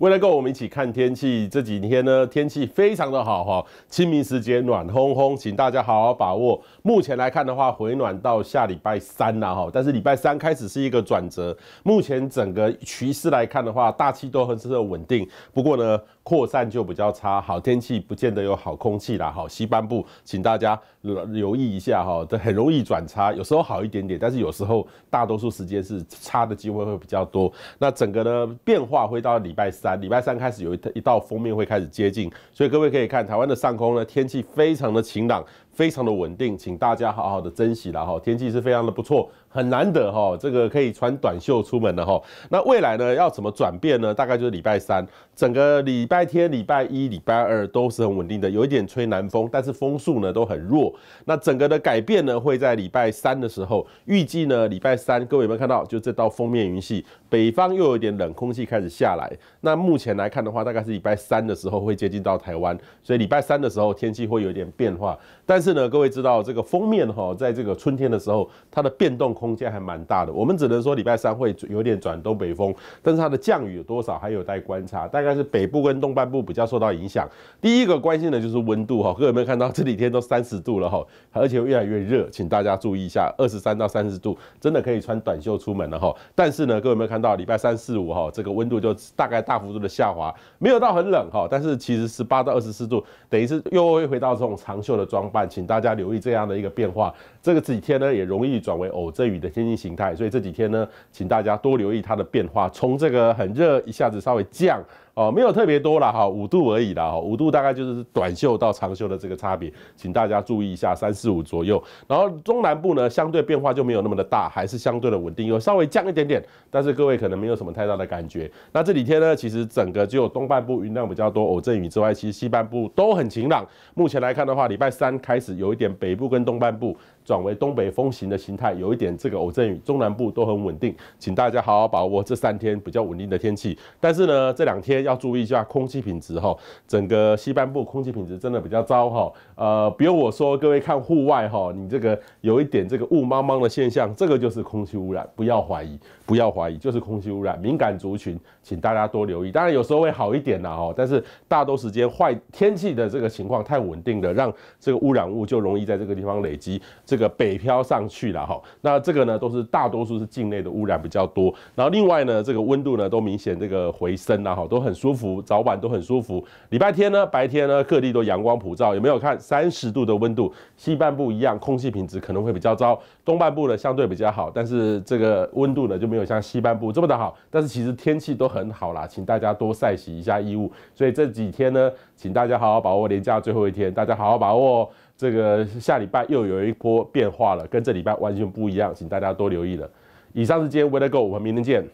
未来跟我们一起看天气。这几天呢，天气非常的好哈，清明时节暖烘烘，请大家好好把握。目前来看的话，回暖到下礼拜三了哈，但是礼拜三开始是一个转折。目前整个趋势来看的话，大气都很是稳定，不过呢，扩散就比较差。好天气不见得有好空气啦，好西半部，请大家留意一下哈，这很容易转差。有时候好一点点，但是有时候大多数时间是差的机会会比较多。那整个呢，变化会到礼拜三。礼拜三开始有一一道封面会开始接近，所以各位可以看台湾的上空呢，天气非常的晴朗。非常的稳定，请大家好好的珍惜了哈。天气是非常的不错，很难得哈，这个可以穿短袖出门了哈。那未来呢，要怎么转变呢？大概就是礼拜三，整个礼拜天、礼拜一、礼拜二都是很稳定的，有一点吹南风，但是风速呢都很弱。那整个的改变呢，会在礼拜三的时候。预计呢，礼拜三各位有没有看到？就这道封面云系，北方又有一点冷空气开始下来。那目前来看的话，大概是礼拜三的时候会接近到台湾，所以礼拜三的时候天气会有一点变化，但。是呢，各位知道这个封面哈，在这个春天的时候，它的变动空间还蛮大的。我们只能说礼拜三会有点转东北风，但是它的降雨有多少还有待观察，大概是北部跟东半部比较受到影响。第一个关心的就是温度哈，各位有没有看到这几天都三十度了哈，而且越来越热，请大家注意一下，二十三到三十度真的可以穿短袖出门了哈。但是呢，各位有没有看到礼拜三四五哈，这个温度就大概大幅度的下滑，没有到很冷哈，但是其实十八到二十四度，等于是又会回到这种长袖的装扮。请大家留意这样的一个变化，这个几天呢也容易转为偶阵雨的天气形态，所以这几天呢，请大家多留意它的变化，从这个很热一下子稍微降。哦，没有特别多了哈，五度而已啦哈，五度大概就是短袖到长袖的这个差别，请大家注意一下三四五左右。然后中南部呢，相对变化就没有那么的大，还是相对的稳定，有稍微降一点点，但是各位可能没有什么太大的感觉。那这几天呢，其实整个有东半部云量比较多，偶阵雨之外，其实西半部都很晴朗。目前来看的话，礼拜三开始有一点北部跟东半部。转为东北风型的形态，有一点这个偶阵雨，中南部都很稳定，请大家好好把握这三天比较稳定的天气。但是呢，这两天要注意一下空气品质哈，整个西半部空气品质真的比较糟哈。呃，不用我说，各位看户外哈，你这个有一点这个雾茫茫的现象，这个就是空气污染，不要怀疑，不要怀疑，就是空气污染。敏感族群，请大家多留意。当然有时候会好一点啦哈，但是大多时间坏天气的这个情况太稳定了，让这个污染物就容易在这个地方累积。这个北漂上去了哈，那这个呢都是大多数是境内的污染比较多，然后另外呢这个温度呢都明显这个回升了哈，都很舒服，早晚都很舒服。礼拜天呢白天呢各地都阳光普照，有没有看三十度的温度？西半部一样，空气品质可能会比较糟，东半部呢相对比较好，但是这个温度呢就没有像西半部这么的好，但是其实天气都很好啦，请大家多晒洗一下衣物。所以这几天呢，请大家好好把握年假最后一天，大家好好把握。这个下礼拜又有一波变化了，跟这礼拜完全不一样，请大家多留意了。以上是今天 WeatherGo，我们明天见。